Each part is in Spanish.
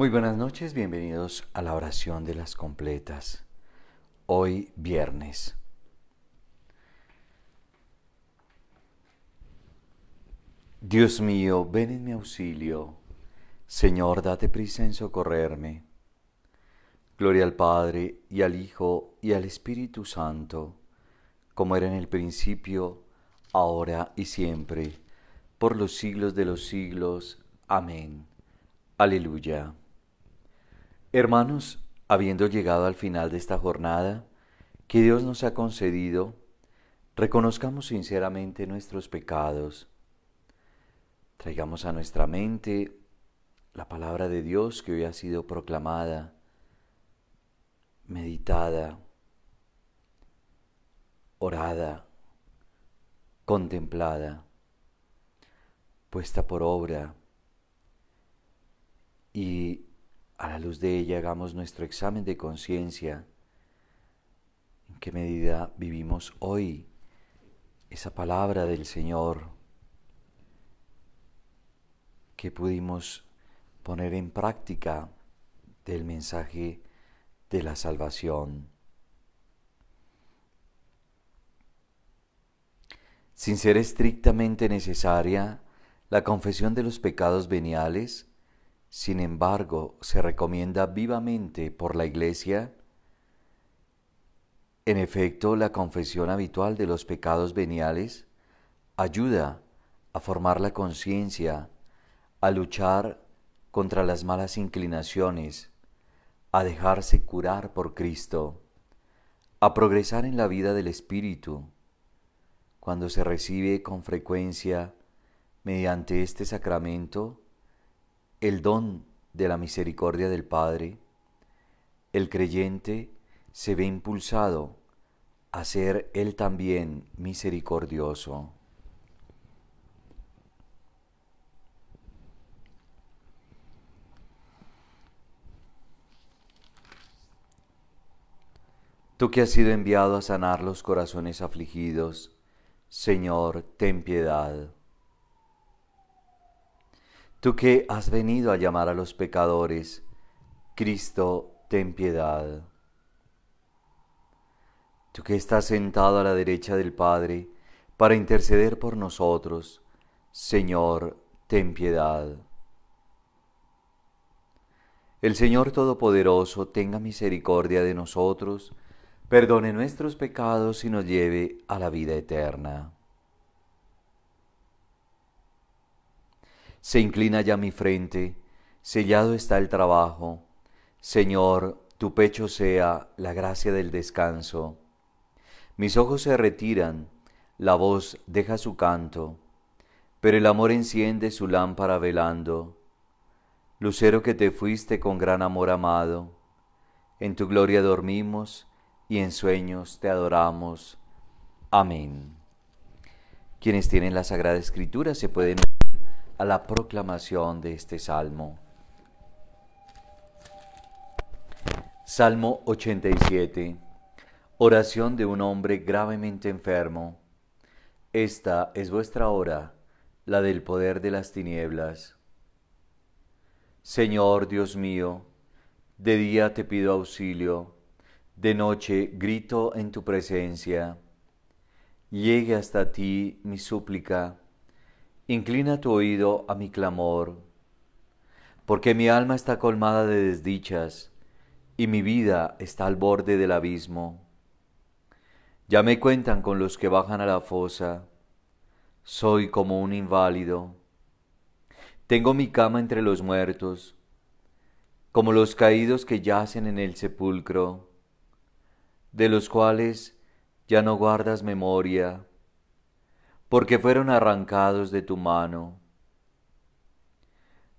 Muy buenas noches, bienvenidos a la oración de las completas. Hoy viernes. Dios mío, ven en mi auxilio. Señor, date prisa en socorrerme. Gloria al Padre y al Hijo y al Espíritu Santo, como era en el principio, ahora y siempre, por los siglos de los siglos. Amén. Aleluya. Hermanos, habiendo llegado al final de esta jornada que Dios nos ha concedido, reconozcamos sinceramente nuestros pecados. Traigamos a nuestra mente la palabra de Dios que hoy ha sido proclamada, meditada, orada, contemplada, puesta por obra y a la luz de ella hagamos nuestro examen de conciencia. ¿En qué medida vivimos hoy esa palabra del Señor? que pudimos poner en práctica del mensaje de la salvación? Sin ser estrictamente necesaria, la confesión de los pecados veniales sin embargo, se recomienda vivamente por la Iglesia. En efecto, la confesión habitual de los pecados veniales ayuda a formar la conciencia, a luchar contra las malas inclinaciones, a dejarse curar por Cristo, a progresar en la vida del Espíritu. Cuando se recibe con frecuencia mediante este sacramento, el don de la misericordia del Padre, el creyente se ve impulsado a ser él también misericordioso. Tú que has sido enviado a sanar los corazones afligidos, Señor, ten piedad. Tú que has venido a llamar a los pecadores, Cristo, ten piedad. Tú que estás sentado a la derecha del Padre, para interceder por nosotros, Señor, ten piedad. El Señor Todopoderoso tenga misericordia de nosotros, perdone nuestros pecados y nos lleve a la vida eterna. Se inclina ya mi frente, sellado está el trabajo. Señor, tu pecho sea la gracia del descanso. Mis ojos se retiran, la voz deja su canto, pero el amor enciende su lámpara velando. Lucero que te fuiste con gran amor amado, en tu gloria dormimos y en sueños te adoramos. Amén. Quienes tienen la Sagrada Escritura se pueden a la proclamación de este salmo. Salmo 87. Oración de un hombre gravemente enfermo. Esta es vuestra hora, la del poder de las tinieblas. Señor Dios mío, de día te pido auxilio, de noche grito en tu presencia. Llegue hasta ti mi súplica Inclina tu oído a mi clamor, porque mi alma está colmada de desdichas y mi vida está al borde del abismo. Ya me cuentan con los que bajan a la fosa, soy como un inválido. Tengo mi cama entre los muertos, como los caídos que yacen en el sepulcro, de los cuales ya no guardas memoria porque fueron arrancados de tu mano.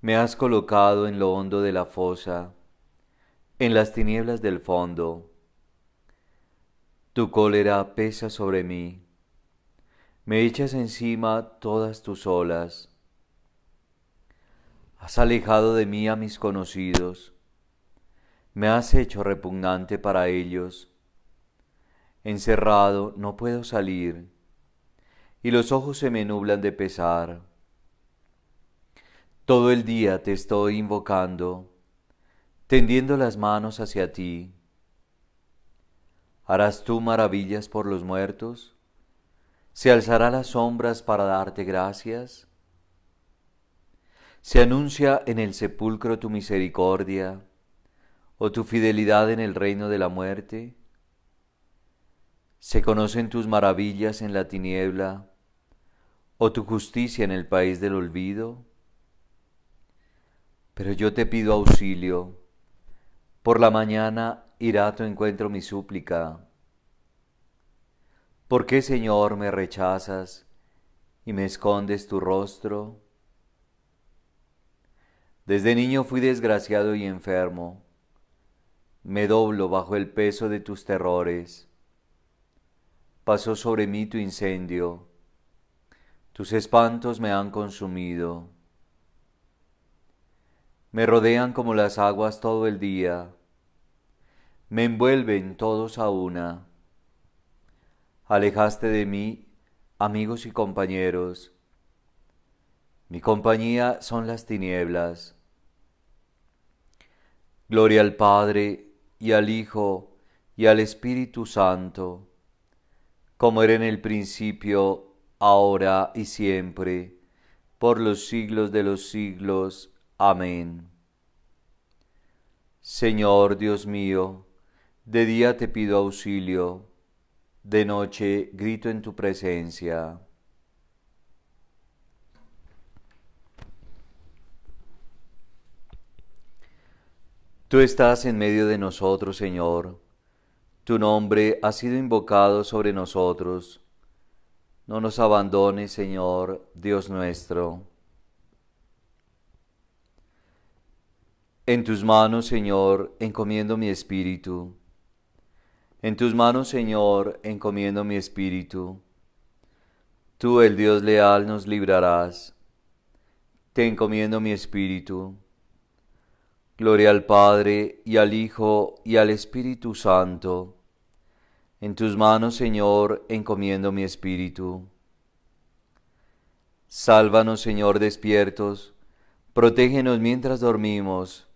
Me has colocado en lo hondo de la fosa, en las tinieblas del fondo. Tu cólera pesa sobre mí. Me echas encima todas tus olas. Has alejado de mí a mis conocidos. Me has hecho repugnante para ellos. Encerrado no puedo salir y los ojos se me nublan de pesar. Todo el día te estoy invocando, tendiendo las manos hacia ti. ¿Harás tú maravillas por los muertos? ¿Se alzará las sombras para darte gracias? Se anuncia en el sepulcro tu misericordia o oh, tu fidelidad en el reino de la muerte. Se conocen tus maravillas en la tiniebla o tu justicia en el país del olvido? Pero yo te pido auxilio. Por la mañana irá a tu encuentro mi súplica. ¿Por qué, Señor, me rechazas y me escondes tu rostro? Desde niño fui desgraciado y enfermo. Me doblo bajo el peso de tus terrores. Pasó sobre mí tu incendio tus espantos me han consumido. Me rodean como las aguas todo el día. Me envuelven todos a una. Alejaste de mí, amigos y compañeros. Mi compañía son las tinieblas. Gloria al Padre y al Hijo y al Espíritu Santo, como era en el principio, ahora y siempre, por los siglos de los siglos. Amén. Señor Dios mío, de día te pido auxilio, de noche grito en tu presencia. Tú estás en medio de nosotros, Señor. Tu nombre ha sido invocado sobre nosotros no nos abandones, Señor, Dios nuestro. En tus manos, Señor, encomiendo mi espíritu. En tus manos, Señor, encomiendo mi espíritu. Tú, el Dios leal, nos librarás. Te encomiendo mi espíritu. Gloria al Padre, y al Hijo, y al Espíritu Santo en tus manos, Señor, encomiendo mi espíritu. Sálvanos, Señor, despiertos, protégenos mientras dormimos,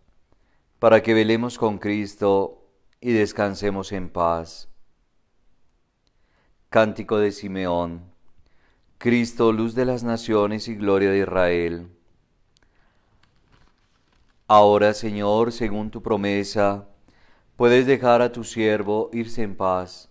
para que velemos con Cristo y descansemos en paz. Cántico de Simeón. Cristo, luz de las naciones y gloria de Israel. Ahora, Señor, según tu promesa, puedes dejar a tu siervo irse en paz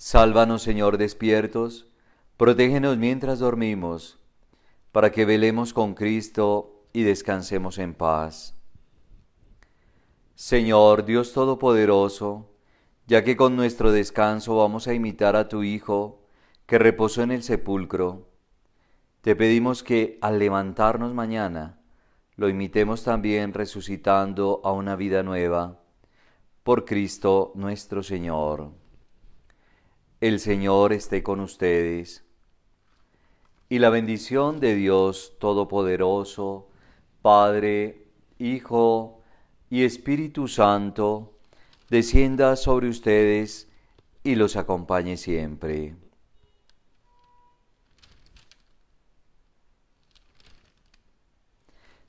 Sálvanos, Señor, despiertos, protégenos mientras dormimos, para que velemos con Cristo y descansemos en paz. Señor, Dios Todopoderoso, ya que con nuestro descanso vamos a imitar a tu Hijo, que reposó en el sepulcro, te pedimos que al levantarnos mañana, lo imitemos también resucitando a una vida nueva, por Cristo nuestro Señor. El Señor esté con ustedes. Y la bendición de Dios Todopoderoso, Padre, Hijo y Espíritu Santo, descienda sobre ustedes y los acompañe siempre.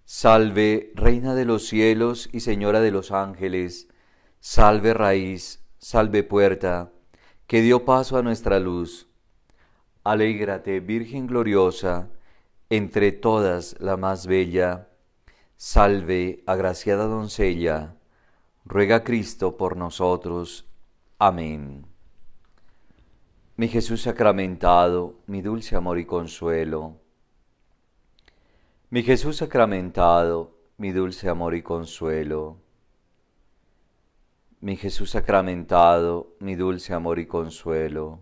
Salve, Reina de los cielos y Señora de los ángeles, salve raíz, salve puerta, que dio paso a nuestra luz. Alégrate, Virgen gloriosa, entre todas la más bella. Salve, agraciada doncella, ruega Cristo por nosotros. Amén. Mi Jesús sacramentado, mi dulce amor y consuelo. Mi Jesús sacramentado, mi dulce amor y consuelo mi Jesús sacramentado, mi dulce amor y consuelo.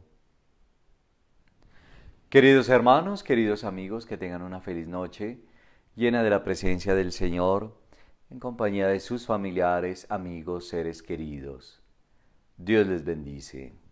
Queridos hermanos, queridos amigos, que tengan una feliz noche llena de la presencia del Señor, en compañía de sus familiares, amigos, seres queridos. Dios les bendice.